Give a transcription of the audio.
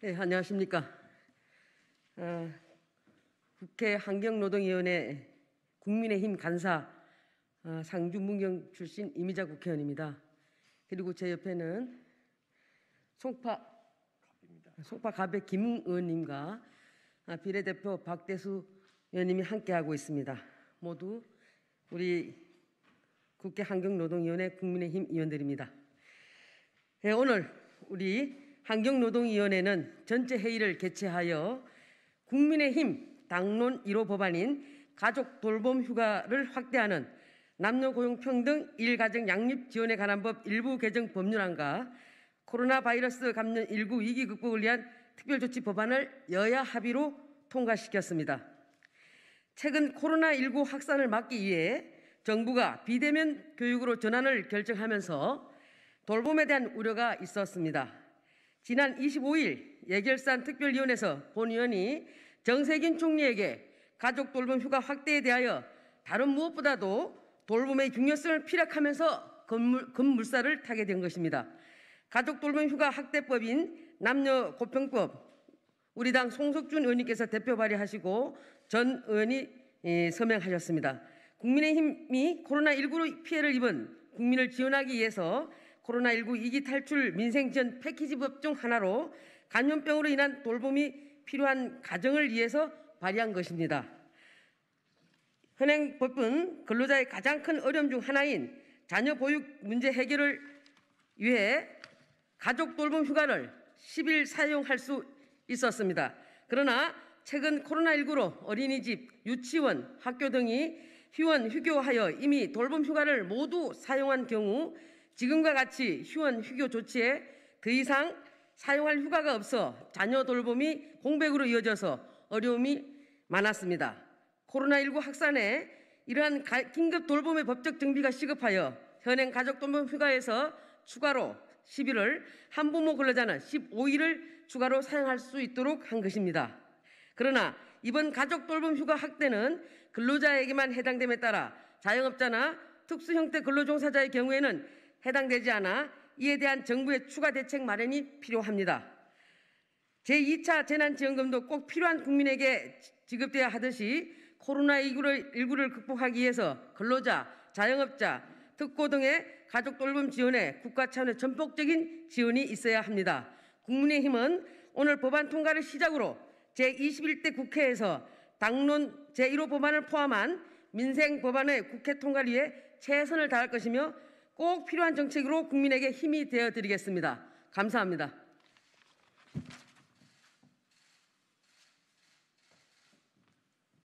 네, 안녕하십니까. 어, 국회 환경노동위원회 국민의힘 간사 어, 상주문경 출신 이미자 국회의원입니다. 그리고 제 옆에는 송파 송파 가베 김 의원님과 아, 비례대표 박대수 의원님이 함께하고 있습니다. 모두 우리 국회 환경노동위원회 국민의힘 의원들입니다. 네, 오늘 우리 환경노동위원회는 전체 회의를 개최하여 국민의힘 당론 1호 법안인 가족 돌봄 휴가를 확대하는 남녀 고용 평등 일가정 양립 지원에 관한 법 일부 개정 법률안과 코로나 바이러스 감염 19 위기 극복을 위한 특별조치 법안을 여야 합의로 통과시켰습니다. 최근 코로나19 확산을 막기 위해 정부가 비대면 교육으로 전환을 결정하면서 돌봄에 대한 우려가 있었습니다. 지난 25일 예결산 특별위원회에서 본 의원이 정세균 총리에게 가족 돌봄 휴가 확대에 대하여 다른 무엇보다도 돌봄의 중요성을 피력하면서 건물, 건물사를 타게 된 것입니다. 가족 돌봄 휴가 확대법인 남녀 고평법 우리 당 송석준 의원님께서 대표 발의하시고 전 의원이 예, 서명하셨습니다. 국민의힘이 코로나19로 피해를 입은 국민을 지원하기 위해서 코로나19 이기 탈출 민생지원 패키지법 중 하나로 감염병으로 인한 돌봄이 필요한 가정을 위해서 발의한 것입니다. 현행법은 근로자의 가장 큰 어려움 중 하나인 자녀 보육 문제 해결을 위해 가족 돌봄 휴가를 10일 사용할 수 있었습니다. 그러나 최근 코로나19로 어린이집, 유치원, 학교 등이 휴원, 휴교하여 이미 돌봄 휴가를 모두 사용한 경우 지금과 같이 휴원 휴교 조치에 더 이상 사용할 휴가가 없어 자녀 돌봄이 공백으로 이어져서 어려움이 많았습니다. 코로나19 확산에 이러한 긴급 돌봄의 법적 정비가 시급하여 현행 가족 돌봄 휴가에서 추가로 10일을 한부모 근로자는 15일을 추가로 사용할 수 있도록 한 것입니다. 그러나 이번 가족 돌봄 휴가 확대는 근로자에게만 해당됨에 따라 자영업자나 특수 형태 근로종사자의 경우에는 해당되지 않아 이에 대한 정부의 추가 대책 마련이 필요합니다. 제2차 재난지원금도 꼭 필요한 국민에게 지급되어야 하듯이 코로나19를 극복하기 위해서 근로자, 자영업자, 특고 등의 가족 돌봄 지원에 국가 차원의 전폭적인 지원이 있어야 합니다. 국민의힘은 오늘 법안 통과를 시작으로 제21대 국회에서 당론 제1호 법안을 포함한 민생 법안의 국회 통과를 위해 최선을 다할 것이며 꼭 필요한 정책으로 국민에게 힘이 되어 드리겠습니다. 감사합니다.